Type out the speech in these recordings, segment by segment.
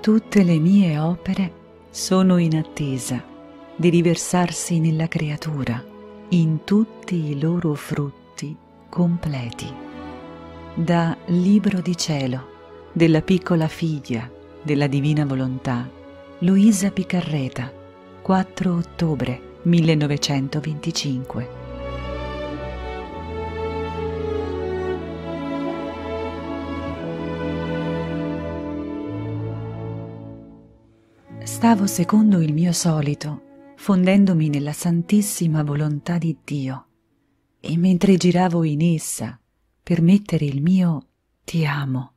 Tutte le mie opere sono in attesa di riversarsi nella creatura, in tutti i loro frutti completi. Da Libro di Cielo della piccola figlia della Divina Volontà, Luisa Picarreta, 4 ottobre 1925. stavo secondo il mio solito, fondendomi nella santissima volontà di Dio, e mentre giravo in essa per mettere il mio ti amo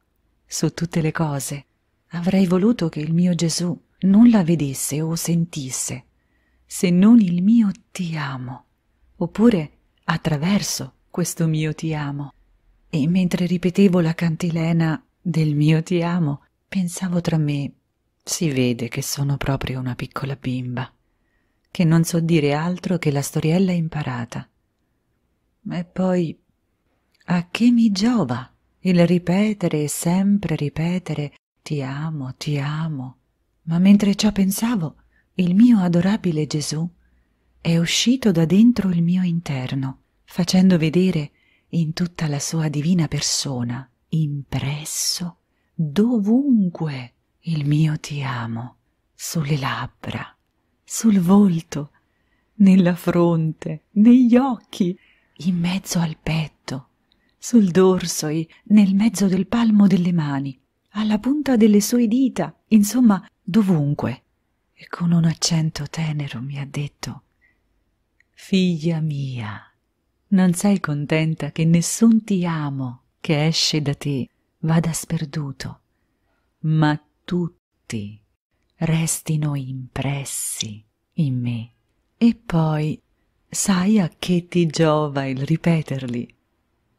su tutte le cose, avrei voluto che il mio Gesù non la vedesse o sentisse, se non il mio ti amo, oppure attraverso questo mio ti amo. E mentre ripetevo la cantilena del mio ti amo, pensavo tra me si vede che sono proprio una piccola bimba, che non so dire altro che la storiella imparata. E poi a che mi giova il ripetere e sempre ripetere ti amo, ti amo. Ma mentre ciò pensavo, il mio adorabile Gesù è uscito da dentro il mio interno, facendo vedere in tutta la sua divina persona, impresso dovunque il mio ti amo sulle labbra, sul volto, nella fronte, negli occhi, in mezzo al petto, sul dorso e nel mezzo del palmo delle mani, alla punta delle sue dita, insomma dovunque. E con un accento tenero mi ha detto Figlia mia, non sei contenta che nessun ti amo che esce da te vada sperduto, ma tutti restino impressi in me. E poi sai a che ti giova il ripeterli.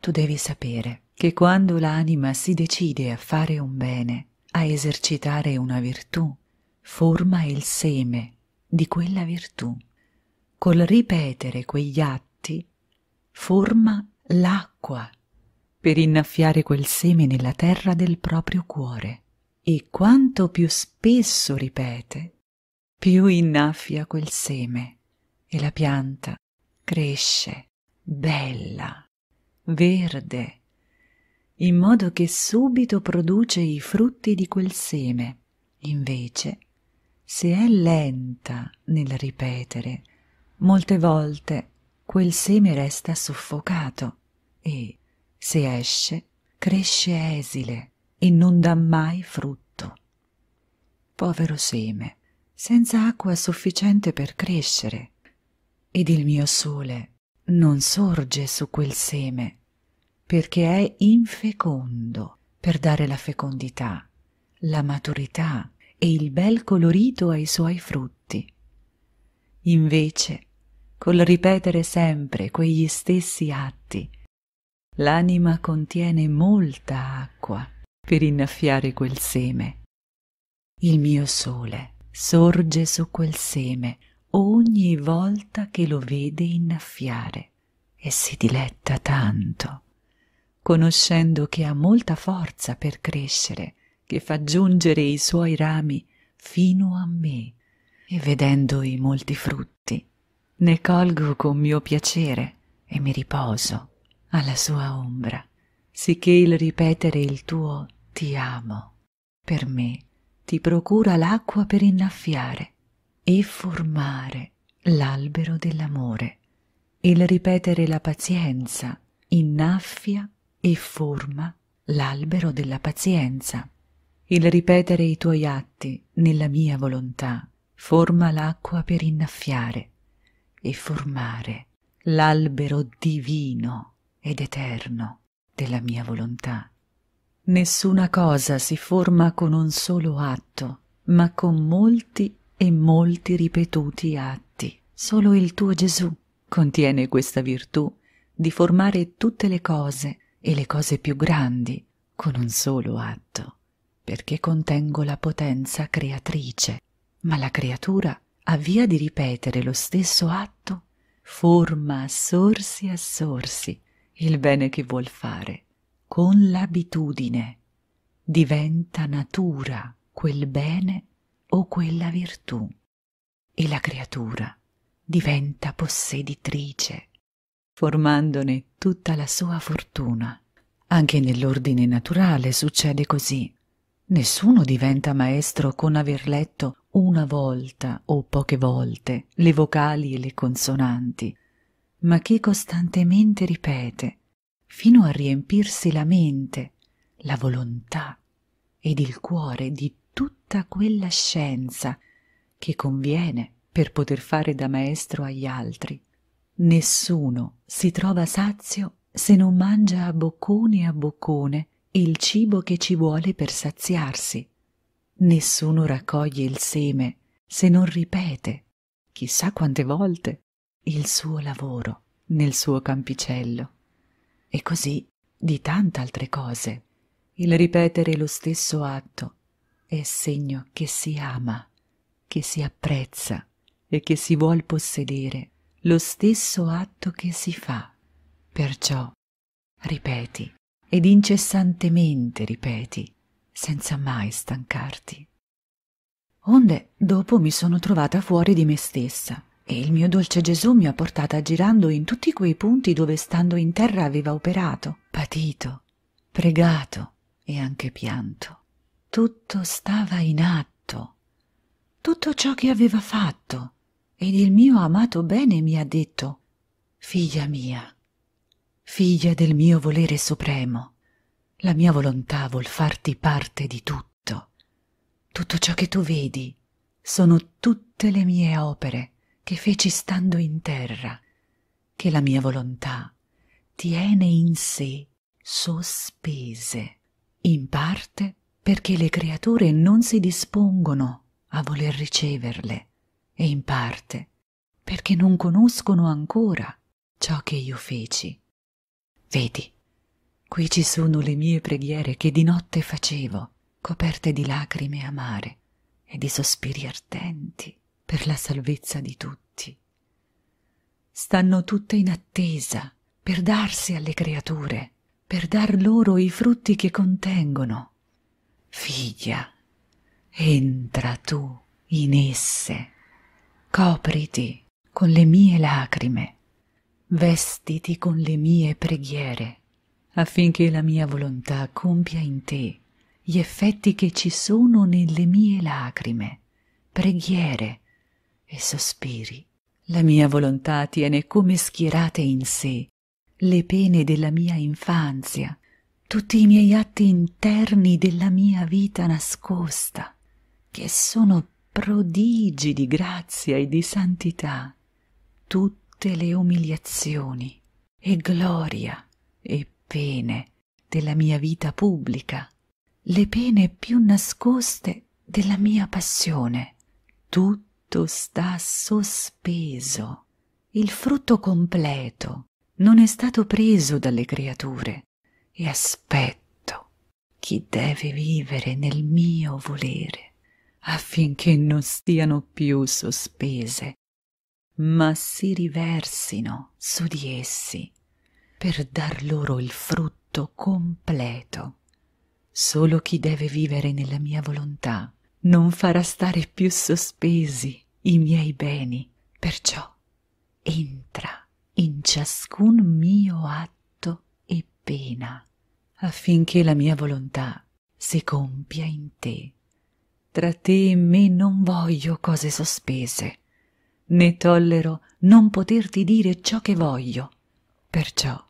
Tu devi sapere che quando l'anima si decide a fare un bene, a esercitare una virtù, forma il seme di quella virtù. Col ripetere quegli atti, forma l'acqua per innaffiare quel seme nella terra del proprio cuore e quanto più spesso ripete, più innaffia quel seme e la pianta cresce bella, verde, in modo che subito produce i frutti di quel seme. Invece, se è lenta nel ripetere, molte volte quel seme resta soffocato e, se esce, cresce esile e non dà mai frutto. Povero seme, senza acqua sufficiente per crescere, ed il mio sole non sorge su quel seme, perché è infecondo per dare la fecondità, la maturità e il bel colorito ai suoi frutti. Invece, col ripetere sempre quegli stessi atti, l'anima contiene molta acqua per innaffiare quel seme. Il mio sole sorge su quel seme ogni volta che lo vede innaffiare e si diletta tanto, conoscendo che ha molta forza per crescere, che fa giungere i suoi rami fino a me e vedendo i molti frutti ne colgo con mio piacere e mi riposo alla sua ombra, sicché il ripetere il tuo ti amo, per me ti procura l'acqua per innaffiare e formare l'albero dell'amore. Il ripetere la pazienza innaffia e forma l'albero della pazienza. Il ripetere i tuoi atti nella mia volontà forma l'acqua per innaffiare e formare l'albero divino ed eterno della mia volontà. Nessuna cosa si forma con un solo atto, ma con molti e molti ripetuti atti. Solo il tuo Gesù contiene questa virtù di formare tutte le cose e le cose più grandi con un solo atto, perché contengo la potenza creatrice, ma la creatura a via di ripetere lo stesso atto, forma sorsi a sorsi il bene che vuol fare con l'abitudine diventa natura quel bene o quella virtù e la creatura diventa posseditrice, formandone tutta la sua fortuna. Anche nell'ordine naturale succede così. Nessuno diventa maestro con aver letto una volta o poche volte le vocali e le consonanti, ma chi costantemente ripete fino a riempirsi la mente, la volontà ed il cuore di tutta quella scienza che conviene per poter fare da maestro agli altri. Nessuno si trova sazio se non mangia a boccone a boccone il cibo che ci vuole per saziarsi. Nessuno raccoglie il seme se non ripete, chissà quante volte, il suo lavoro nel suo campicello e così di tante altre cose. Il ripetere lo stesso atto è segno che si ama, che si apprezza e che si vuol possedere lo stesso atto che si fa. Perciò ripeti ed incessantemente ripeti, senza mai stancarti. Onde dopo mi sono trovata fuori di me stessa e il mio dolce Gesù mi ha portata girando in tutti quei punti dove stando in terra aveva operato, patito, pregato e anche pianto. Tutto stava in atto, tutto ciò che aveva fatto, ed il mio amato bene mi ha detto Figlia mia, figlia del mio volere supremo, la mia volontà vuol farti parte di tutto. Tutto ciò che tu vedi sono tutte le mie opere che feci stando in terra che la mia volontà tiene in sé sospese in parte perché le creature non si dispongono a voler riceverle e in parte perché non conoscono ancora ciò che io feci vedi qui ci sono le mie preghiere che di notte facevo coperte di lacrime amare e di sospiri ardenti per la salvezza di tutti. Stanno tutte in attesa per darsi alle creature, per dar loro i frutti che contengono. Figlia, entra tu in esse, copriti con le mie lacrime, vestiti con le mie preghiere, affinché la mia volontà compia in te gli effetti che ci sono nelle mie lacrime, preghiere e sospiri. La mia volontà tiene come schierate in sé le pene della mia infanzia, tutti i miei atti interni della mia vita nascosta, che sono prodigi di grazia e di santità, tutte le umiliazioni e gloria e pene della mia vita pubblica, le pene più nascoste della mia passione, tutte frutto sta sospeso, il frutto completo non è stato preso dalle creature e aspetto chi deve vivere nel mio volere affinché non stiano più sospese, ma si riversino su di essi per dar loro il frutto completo. Solo chi deve vivere nella mia volontà non farà stare più sospesi i miei beni, perciò entra in ciascun mio atto e pena, affinché la mia volontà si compia in te. Tra te e me non voglio cose sospese, né tollero non poterti dire ciò che voglio. Perciò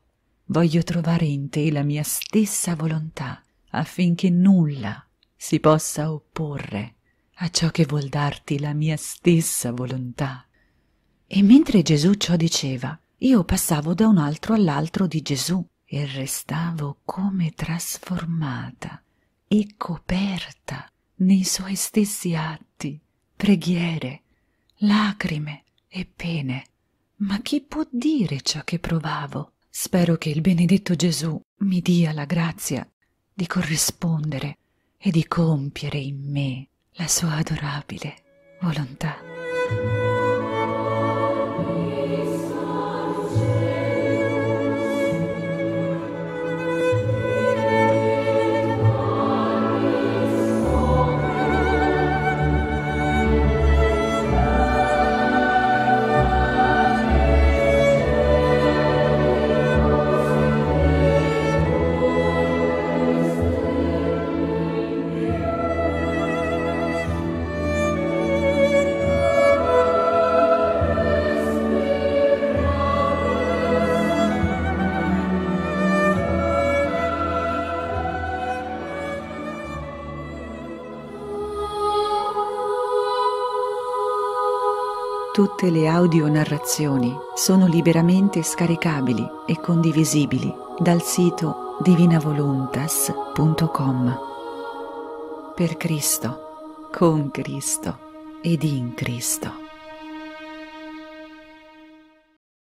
voglio trovare in te la mia stessa volontà, affinché nulla si possa opporre a ciò che vuol darti la mia stessa volontà. E mentre Gesù ciò diceva, io passavo da un altro all'altro di Gesù e restavo come trasformata e coperta nei suoi stessi atti, preghiere, lacrime e pene. Ma chi può dire ciò che provavo? Spero che il benedetto Gesù mi dia la grazia di corrispondere e di compiere in me la sua adorabile volontà. Tutte le audionarrazioni sono liberamente scaricabili e condivisibili dal sito divinavoluntas.com. Per Cristo, con Cristo ed in Cristo.